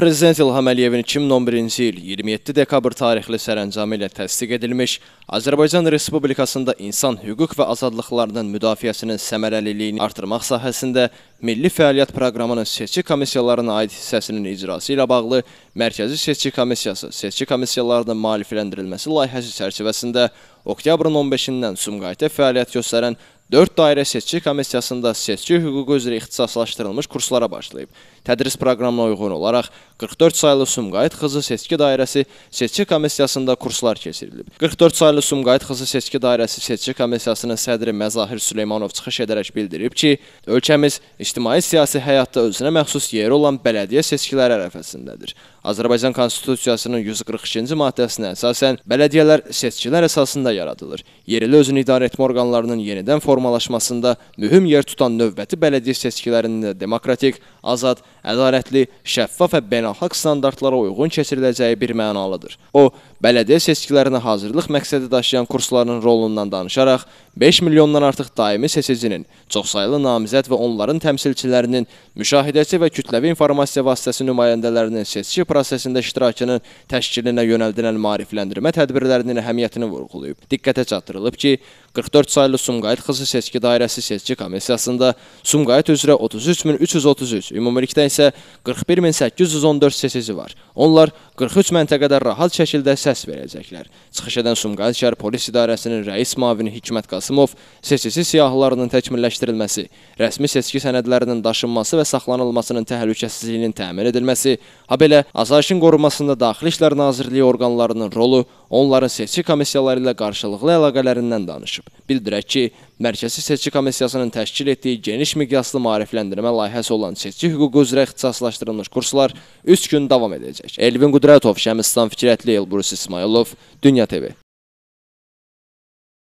Prezident İlham Əliyevin 2011-ci il 27 dekabr tarixli sərəncamı ilə təsdiq edilmiş Azərbaycan Respublikasında insan hüquq və azadlıqlarının müdafiəsinin səmərəliliyini artırmaq sahəsində Milli Fəaliyyət Proqramının seçki komissiyalarına aid hissəsinin icrası ilə bağlı Mərkəzi Seçki Komissiyası seçki komissiyalarının malifləndirilməsi layihəsi çərçivəsində oktyabrın 15-dən Sumqayıtda fəaliyyət göstərən 4 dairə seçki komissiyasında seçki hüququ üzrə ixtisaslaşdırılmış kurslara başlayıb. Tədris proqramına uyğun olaraq 44 saylı Sumqayıt Xızı Seçki Dairəsi seçki komissiyasında kurslar keçirilib. 44 saylı Sumqayıt Xızı Seçki Dairəsi seçki komissiyasının sədri Məzahir Süleymanov çıxış edərək bildirib ki, ölkəmiz ictimai-siyasi həyatda özünə məxsus yeri olan bələdiyyə seçkiləri ərəfəsindədir. Azərbaycan Konstitusiyasının 142-ci maddəsinə əsasən bələdiyyələr seçkilər əsasında yaradılır. Yerli özünü idarə etmə orqanlarının yenidən formalaşdırılması formalaşmasında mühüm yer tutan növbəti bələdiyyə seçkilərində demokratik, azad, ədalətli, şəffaf və beynəlxalq standartlara uyğun keçiriləcəyi bir mənalıdır. O, bələdiyyə seçkilərinə hazırlıq məqsədi daşıyan kursların rolundan danışaraq 5 milyondan artıq daimi seçicinin, çoxsaylı namizəd və onların təmsilçilərinin, müşahidəçi və kütləvi informasiya vasitəsi nümayəndələrinin seçki prosesində iştirakının təşkilinə yönəldilən maarifləndirmə tədbirlərinin əhəmiyyətini vurğulayıb. Diqqətə çatdırılıb ki, 44 saylı Sumqayıt xüsusi seçki dairəsi seçki komissiyasında Sumqayıt üzrə 33333, ümumilikdə isə 41814 seçici var. Onlar 43 məntəqədə rahat şəkildə səs verəcəklər. Çıxış edən Sumqayıt şəhər polis idarəsinin rəis müavini Hikmət Qasımov seçici siyahılarının təkmilləşdirilməsi, rəsmi seçki sənədlərinin daşınması və saxlanılmasının təhlükəsizliyinin təmin edilməsi, habelə asayişin qorunmasında Daxili İşlər Nazirliyi orqanlarının rolu onların seçki komissiyaları ilə qarşılıqlı əlaqələrindən danışıb. Bildirək ki, Mərkəzi Seçki Komissiyasının təşkil etdiyi geniş miqyaslı maarifləndirmə layihəsi olan seçki hüququ üzrə ixtisaslaşdırılmış kurslar 3 gün davam edəcək. Elvin Qudratov, Şəmistan Fikrətli, Elbrus İsmayılov, Dünya TV.